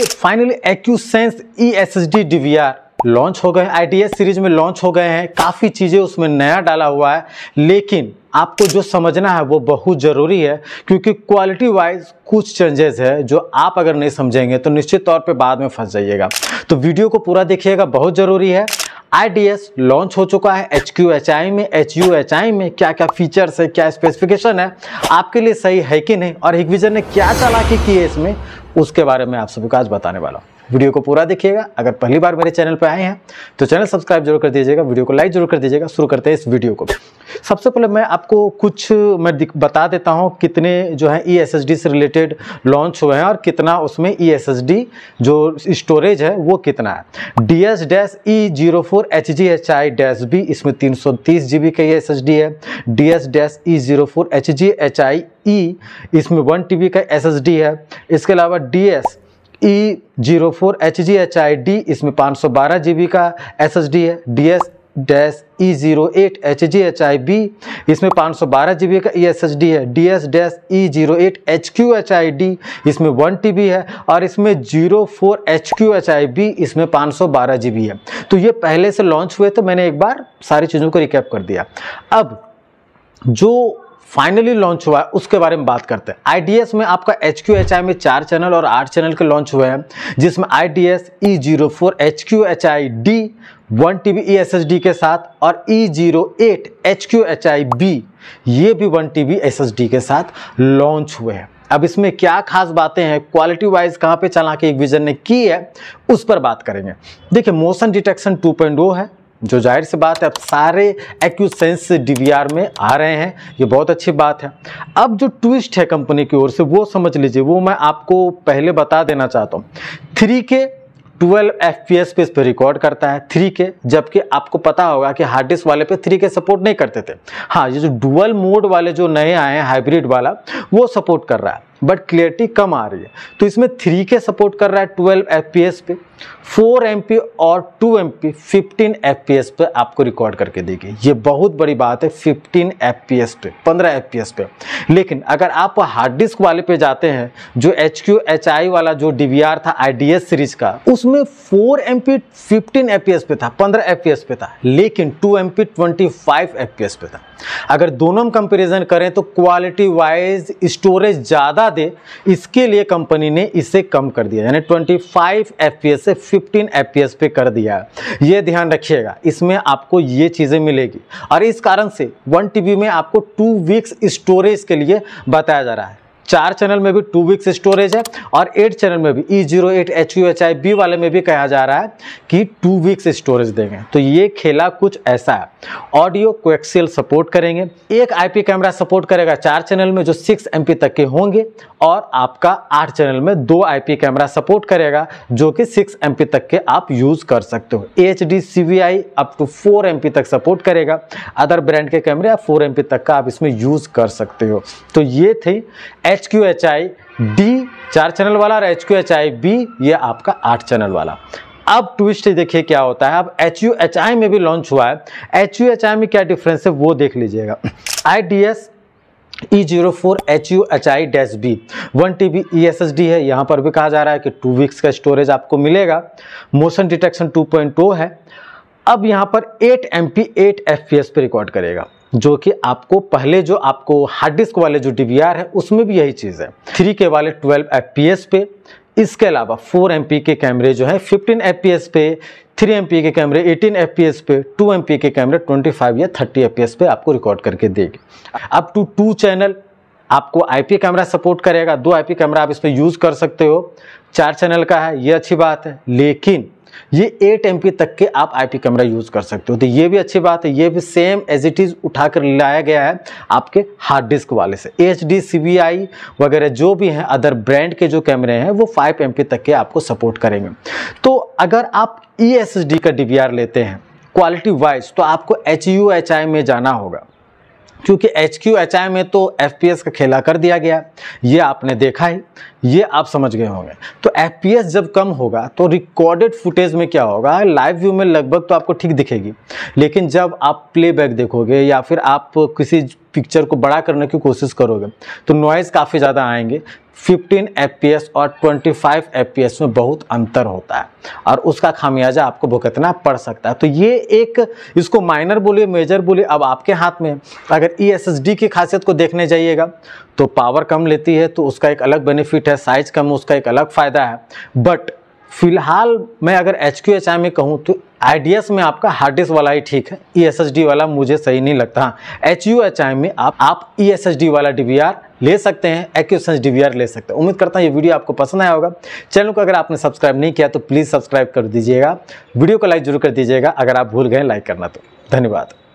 ये फाइनली एक्यूसेंस E S S D D V R launch हो गए आईडीएस सीरीज में लॉन्च हो गए हैं काफ़ी चीज़ें उसमें नया डाला हुआ है लेकिन आपको जो समझना है वो बहुत ज़रूरी है क्योंकि क्वालिटी वाइज कुछ चेंजेस है जो आप अगर नहीं समझेंगे तो निश्चित तौर पे बाद में फंस जाइएगा तो वीडियो को पूरा देखिएगा बहुत ज़रूरी है आईडीएस लॉन्च हो चुका है एच क्यू एच आई में एच यू एच आई में क्या क्या फीचर्स है क्या स्पेसिफिकेशन है आपके लिए सही है कि नहीं और हिगविजन ने क्या चालाकी की है इसमें उसके बारे में आप सभी को आज बताने वाला हूँ वीडियो को पूरा देखिएगा अगर पहली बार मेरे चैनल पर आए हैं तो चैनल सब्सक्राइब जरूर कर दीजिएगा वीडियो को लाइक जरूर कर दीजिएगा शुरू करते हैं इस वीडियो को सबसे पहले मैं आपको कुछ मैं बता देता हूँ कितने जो है ई e से रिलेटेड लॉन्च हुए हैं और कितना उसमें ई e जो स्टोरेज है वो कितना है D S dash E zero four H G H I dash B इसमें तीन सौ तीस जी बी का ई एस एस डी है D S dash E zero four H G H I E इसमें वन टी बी का S S D है इसके अलावा D S E zero four H G H I D इसमें पाँच सौ बारह जी बी का एस एस डी है D S dash E zero eight H G H I B इसमें पाँच सौ बारह जी बी का ई एस एस डी है D S dash E zero eight H Q H I D इसमें one T B है और इसमें zero four H Q H I B इसमें पाँच सौ बारह जी बी है तो ये पहले से लॉन्च हुए तो मैंने एक बार सारी चीज़ों को रिकैप कर दिया अब जो फाइनली लॉन्च हुआ है उसके बारे में बात करते हैं आई में आपका एच क्यू एच आई में चार चैनल और आठ चैनल के लॉन्च हुए हैं जिसमें I D S E zero four H Q H I D one T B E S S D के साथ और E zero eight H Q H I B ये भी one T B S S D के साथ launch हुए हैं अब इसमें क्या खास बातें हैं क्वालिटी वाइज कहाँ पे चला के एक विजन ने की है उस पर बात करेंगे देखिए मोशन डिटेक्शन 2.0 है जो जाहिर सी बात है अब सारे एक्यूसेंस डीवीआर में आ रहे हैं ये बहुत अच्छी बात है अब जो ट्विस्ट है कंपनी की ओर से वो समझ लीजिए वो मैं आपको पहले बता देना चाहता हूँ थ्री के 12 एफ पी एस पे इस पर रिकॉर्ड करता है थ्री के जबकि आपको पता होगा कि हार्ड डिस्क वाले पे थ्री के सपोर्ट नहीं करते थे हाँ ये जो डुअल मोड वाले जो नए आए हैं हाइब्रिड वाला वो सपोर्ट कर रहा है बट क्लियरिटी कम आ रही है तो इसमें थ्री के सपोर्ट कर रहा है ट्वेल्व एफ पे फोर एम और two M P fifteen F पे आपको रिकॉर्ड करके देगी ये बहुत बड़ी बात है फिफ्टीन एफ पे पंद्रह एफ पे लेकिन अगर आप हार्ड डिस्क वाले पे जाते हैं जो एच क्यू एच आई वाला जो डी वी आर था आई डी एस सीरीज का उसमें four M P fifteen F पे था पंद्रह एफ पे था लेकिन two M P twenty five F पे था अगर दोनों में कंपेरिजन करें तो क्वालिटी वाइज स्टोरेज ज़्यादा दे इसके लिए कंपनी ने इसे कम कर दिया यानी ट्वेंटी एफ से 15 एफ पे कर दिया ये ध्यान रखिएगा इसमें आपको ये चीज़ें मिलेगी और इस कारण से वन टी में आपको टू वीक्स स्टोरेज के लिए बताया जा रहा है चार चैनल में भी टू वीक्स स्टोरेज है और एट चैनल में भी E zero eight H U H I B वाले में भी कहा जा रहा है कि टू वीक्स स्टोरेज देंगे तो ये खेला कुछ ऐसा है ऑडियो कोएक्सियल सपोर्ट करेंगे एक आईपी कैमरा सपोर्ट करेगा चार चैनल में जो सिक्स एम तक के होंगे और आपका आठ चैनल में दो पी कैमरा सपोर्ट करेगा जो कि सिक्स एम तक के आप यूज़ कर सकते हो H D C V I up to four M तक सपोर्ट करेगा अदर ब्रांड के कैमरे आप फोर एम तक का आप इसमें यूज़ कर सकते हो तो ये थी H H Q H I D चार चैनल वाला और H Q H I B ये आपका आठ चैनल वाला अब ट्विस्ट देखिए क्या होता है अब एच यू एच आई में भी लॉन्च हुआ है एच यू एच आई में क्या डिफरेंस है वो देख लीजिएगा I D S E zero four H U H I dash B one T B E S S D है यहाँ पर भी कहा जा रहा है कि टू वीक्स का स्टोरेज आपको मिलेगा motion detection two point two है अब यहाँ पर eight M P eight F P S पर रिकॉर्ड करेगा जो कि आपको पहले जो आपको हार्ड डिस्क वाले जो डी है उसमें भी यही चीज़ है थ्री के वाले ट्वेल्व एफ पे इसके अलावा फोर एम के कैमरे जो हैं फिफ्टीन एफ पे थ्री एम के कैमरे एटीन एफ पे टू एम के कैमरे ट्वेंटी फाइव या थर्टी एफ पे आपको रिकॉर्ड करके देगी अप टू टू चैनल आपको आईपी कैमरा सपोर्ट करेगा दो आईपी कैमरा आप इसमें यूज़ कर सकते हो चार चैनल का है ये अच्छी बात है लेकिन ये एट एम तक के आप आईपी कैमरा यूज़ कर सकते हो तो ये भी अच्छी बात है ये भी सेम एज इट इज़ उठा कर लाया गया है आपके हार्ड डिस्क वाले से एच डी वगैरह जो भी हैं अदर ब्रांड के जो कैमरे हैं वो फाइव एम तक के आपको सपोर्ट करेंगे तो अगर आप ई e का डी लेते हैं क्वालिटी वाइज तो आपको एच यू एच आई में जाना होगा क्योंकि एच क्यू एच आई में तो एफ पी एस का खेला कर दिया गया ये आपने देखा ही ये आप समझ गए होंगे तो एफ पी एस जब कम होगा तो रिकॉर्डेड फुटेज में क्या होगा लाइव व्यू में लगभग तो आपको ठीक दिखेगी लेकिन जब आप प्लेबैक देखोगे या फिर आप किसी पिक्चर को बड़ा करने की कोशिश करोगे तो नॉइज़ काफ़ी ज़्यादा आएंगे 15 एफ और 25 एफ में बहुत अंतर होता है और उसका खामियाजा आपको भुगतना पड़ सकता है तो ये एक इसको माइनर बोलिए मेजर बोलिए अब आपके हाथ में अगर ई e की खासियत को देखने जाइएगा तो पावर कम लेती है तो उसका एक अलग बेनिफिट है साइज कम उसका एक अलग फ़ायदा है बट फिलहाल मैं अगर एच क्यू एच आई में कहूँ तो आई डी एस में आपका हार्ड डिस्क वाला ही ठीक है ई एस एस डी वाला मुझे सही नहीं लगता एच यू एच आई में आप आप ई एस एस डी वाला डी वी आर ले सकते हैं एक्यूसेंस डी ले सकते हैं उम्मीद करता हूँ ये वीडियो आपको पसंद आया होगा चैनल को अगर आपने सब्सक्राइब नहीं किया तो प्लीज़ सब्सक्राइब कर दीजिएगा वीडियो को लाइक जरूर कर दीजिएगा अगर आप भूल गए लाइक करना तो धन्यवाद